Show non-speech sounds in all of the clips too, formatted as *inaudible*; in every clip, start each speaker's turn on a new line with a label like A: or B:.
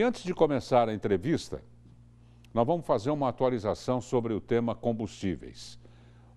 A: E antes de começar a entrevista, nós vamos fazer uma atualização sobre o tema combustíveis.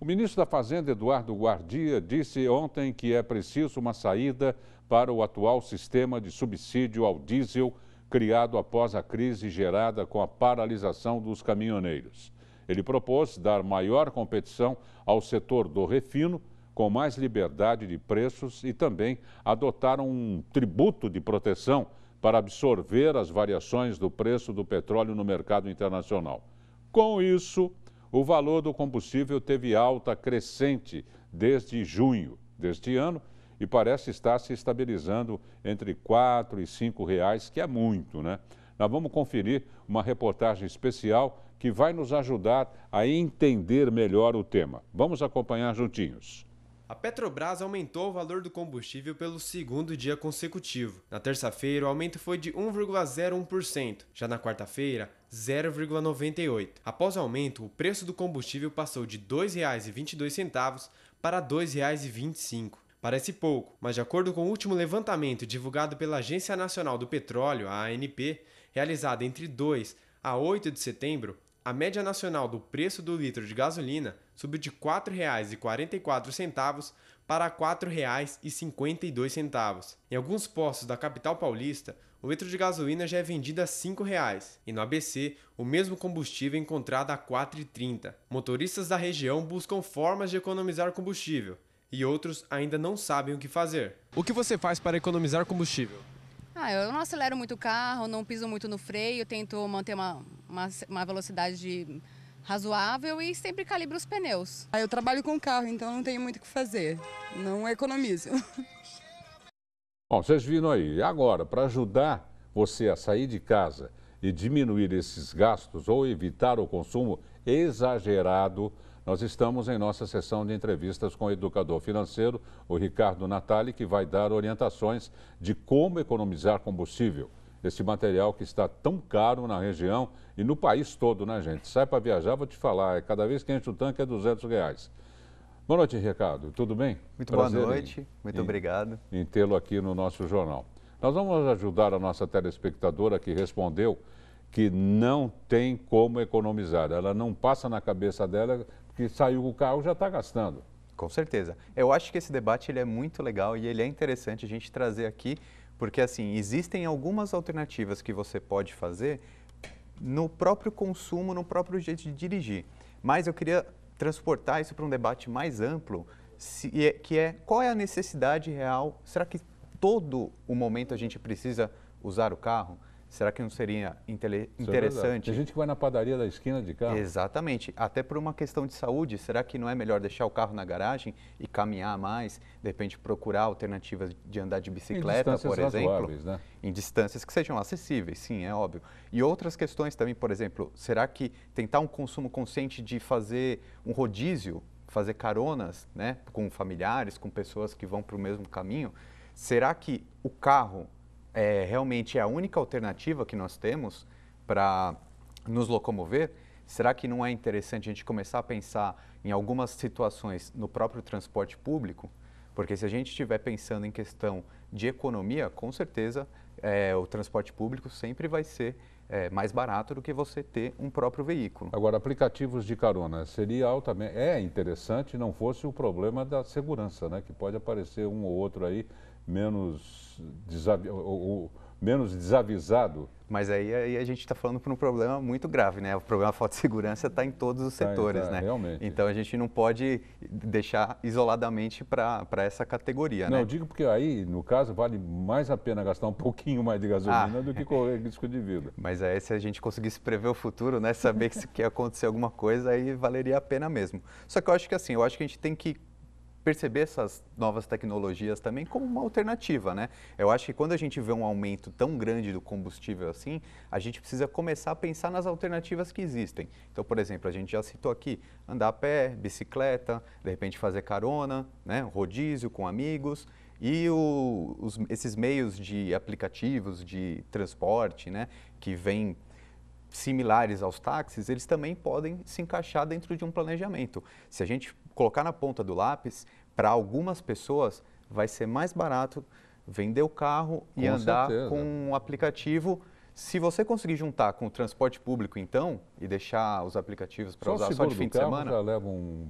A: O ministro da Fazenda, Eduardo Guardia, disse ontem que é preciso uma saída para o atual sistema de subsídio ao diesel criado após a crise gerada com a paralisação dos caminhoneiros. Ele propôs dar maior competição ao setor do refino, com mais liberdade de preços e também adotar um tributo de proteção para absorver as variações do preço do petróleo no mercado internacional. Com isso, o valor do combustível teve alta crescente desde junho deste ano e parece estar se estabilizando entre 4,00 e R$ reais, que é muito, né? Nós vamos conferir uma reportagem especial que vai nos ajudar a entender melhor o tema. Vamos acompanhar juntinhos.
B: A Petrobras aumentou o valor do combustível pelo segundo dia consecutivo. Na terça-feira, o aumento foi de 1,01%, já na quarta-feira, 0,98%. Após o aumento, o preço do combustível passou de R$ 2,22 para R$ 2,25. Parece pouco, mas de acordo com o último levantamento divulgado pela Agência Nacional do Petróleo, a ANP, realizado entre 2 a 8 de setembro, a média nacional do preço do litro de gasolina subiu de R$ 4,44 para R$ 4,52. Em alguns postos da capital paulista, o litro de gasolina já é vendido a R$ 5,00 e no ABC, o mesmo combustível é encontrado a R$ 4,30. Motoristas da região buscam formas de economizar combustível e outros ainda não sabem o que fazer. O que você faz para economizar combustível? Ah, eu não acelero muito o carro, não piso muito no freio, tento manter uma uma, uma velocidade razoável e sempre calibro os pneus. Ah, eu trabalho com carro, então não tenho muito o que fazer. Não economizo.
A: Bom, vocês viram aí. Agora, para ajudar você a sair de casa e diminuir esses gastos ou evitar o consumo exagerado, nós estamos em nossa sessão de entrevistas com o educador financeiro, o Ricardo Natali, que vai dar orientações de como economizar combustível esse material que está tão caro na região e no país todo, né, gente? Sai para viajar, vou te falar, é cada vez que enche o tanque é 200 reais. Boa noite, Ricardo. Tudo bem? Muito Prazer boa noite, em, muito em, obrigado. Em tê-lo aqui no nosso jornal. Nós vamos ajudar a nossa telespectadora que respondeu que não tem como economizar. Ela não passa na cabeça dela que saiu o carro já está gastando. Com certeza. Eu acho que esse debate ele é muito
C: legal e ele é interessante a gente trazer aqui porque, assim, existem algumas alternativas que você pode fazer no próprio consumo, no próprio jeito de dirigir. Mas eu queria transportar isso para um debate mais amplo, é, que é qual é a necessidade real? Será que todo o momento a gente precisa usar o carro? Será que não seria é interessante? É Tem gente que vai na padaria da esquina de carro. Exatamente. Até por uma questão de saúde, será que não é melhor deixar o carro na garagem e caminhar mais? De repente, procurar alternativas de andar de bicicleta, por exemplo. Né? Em distâncias que sejam acessíveis, sim, é óbvio. E outras questões também, por exemplo, será que tentar um consumo consciente de fazer um rodízio, fazer caronas né, com familiares, com pessoas que vão para o mesmo caminho, será que o carro é, realmente é a única alternativa que nós temos para nos locomover, será que não é interessante a gente começar a pensar em algumas situações no próprio transporte público? Porque se a gente estiver pensando em questão de economia, com certeza é, o transporte público sempre vai
A: ser é, mais barato do que você ter um próprio veículo. Agora, aplicativos de carona seria altamente. É interessante, não fosse o problema da segurança, né? Que pode aparecer um ou outro aí menos, desavi ou, ou, menos desavisado. Mas
C: aí, aí a gente está falando para um problema muito grave, né? O problema da falta de segurança está em todos os tá, setores, tá, né? Realmente. Então a gente não pode deixar isoladamente para essa categoria, não, né? Não,
A: digo porque aí, no caso, vale mais a pena gastar um *laughs* pouquinho mais de gasolina ah. do que correr risco de
C: vida. Mas aí se a gente conseguisse prever o futuro, né? Saber que se quer acontecer alguma coisa, aí valeria a pena mesmo. Só que eu acho que assim, eu acho que a gente tem que perceber essas novas tecnologias também como uma alternativa, né? Eu acho que quando a gente vê um aumento tão grande do combustível assim, a gente precisa começar a pensar nas alternativas que existem. Então, por exemplo, a gente já citou aqui andar a pé, bicicleta, de repente fazer carona, né? Rodízio com amigos. E o, os, esses meios de aplicativos de transporte, né, que vêm similares aos táxis, eles também podem se encaixar dentro de um planejamento. Se a gente colocar na ponta do lápis, para algumas pessoas vai ser mais barato vender o carro com e andar certeza. com um aplicativo. Se você conseguir juntar com o transporte público, então, e deixar os aplicativos para usar só de fim de semana. já leva
A: um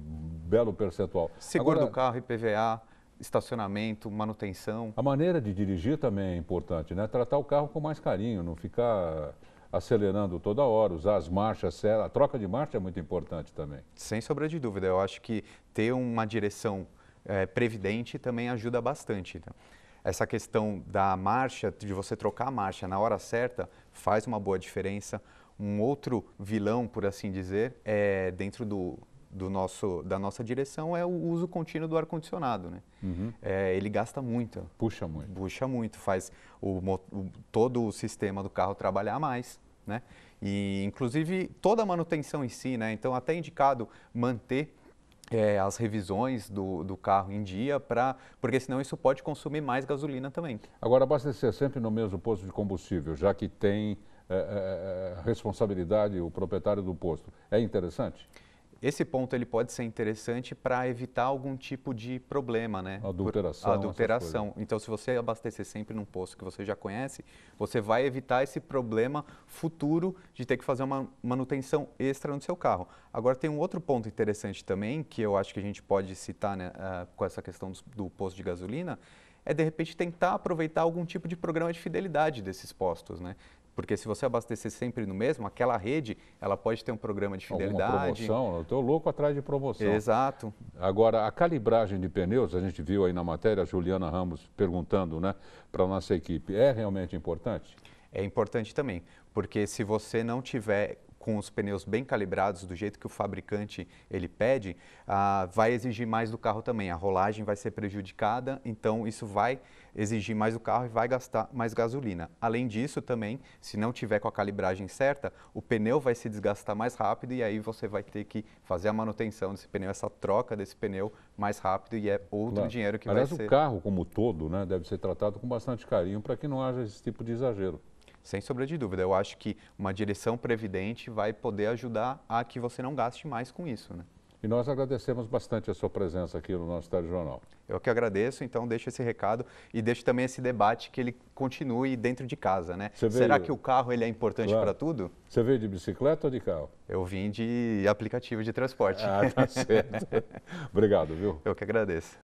A: belo percentual. Seguro Agora, do
C: carro, IPVA, estacionamento,
A: manutenção. A maneira de dirigir também é importante, né? Tratar o carro com mais carinho, não ficar acelerando toda hora, usar as marchas, é, a troca de marcha é muito importante também. Sem
C: sombra de dúvida, eu acho que ter uma direção é, previdente também ajuda bastante. Então, essa questão da marcha, de você trocar a marcha na hora certa, faz uma boa diferença. Um outro vilão, por assim dizer, é dentro do, do nosso, da nossa direção é o uso contínuo do ar-condicionado. Né? Uhum. É, ele gasta muito. Puxa muito. Puxa muito, faz o, o, todo o sistema do carro trabalhar mais. Né? E, inclusive, toda a manutenção em si. Né? Então, até indicado manter é, as revisões do, do carro em dia, pra, porque senão isso pode
A: consumir mais gasolina também. Agora, abastecer sempre no mesmo posto de combustível, já que tem é, é, é responsabilidade o proprietário do posto. É interessante? Esse
C: ponto ele pode ser interessante para evitar algum tipo de problema, né? Adulteração. Por, adulteração. Então, se você abastecer sempre num posto que você já conhece, você vai evitar esse problema futuro de ter que fazer uma manutenção extra no seu carro. Agora, tem um outro ponto interessante também, que eu acho que a gente pode citar né, uh, com essa questão do, do posto de gasolina, é de repente tentar aproveitar algum tipo de programa de fidelidade desses postos, né? Porque se você
A: abastecer sempre no mesmo, aquela rede, ela pode ter um programa de fidelidade. Alguma promoção, eu estou louco atrás de promoção. Exato. Agora, a calibragem de pneus, a gente viu aí na matéria, a Juliana Ramos perguntando, né, para a nossa equipe, é realmente importante? É importante também,
C: porque se você não tiver com os pneus bem calibrados, do jeito que o fabricante ele pede, ah, vai exigir mais do carro também. A rolagem vai ser prejudicada, então isso vai exigir mais do carro e vai gastar mais gasolina. Além disso, também, se não tiver com a calibragem certa, o pneu vai se desgastar mais rápido e aí você vai ter que fazer a manutenção desse pneu, essa troca desse pneu mais rápido e é outro claro. dinheiro que Aliás, vai ser. Aliás, o carro
A: como todo, né, deve ser tratado com bastante carinho para que não haja esse tipo de exagero. Sem sombra de dúvida. Eu
C: acho que uma direção previdente vai poder ajudar a que você não gaste mais com isso. Né? E nós agradecemos bastante a sua presença aqui no nosso Jornal. Eu que agradeço, então deixo esse recado e deixo também esse debate que ele continue dentro de casa, né? Será que o carro ele é importante claro. para tudo? Você veio de bicicleta ou de carro? Eu vim de aplicativo de transporte. Ah, tá *laughs* certo. Obrigado, viu? Eu que agradeço.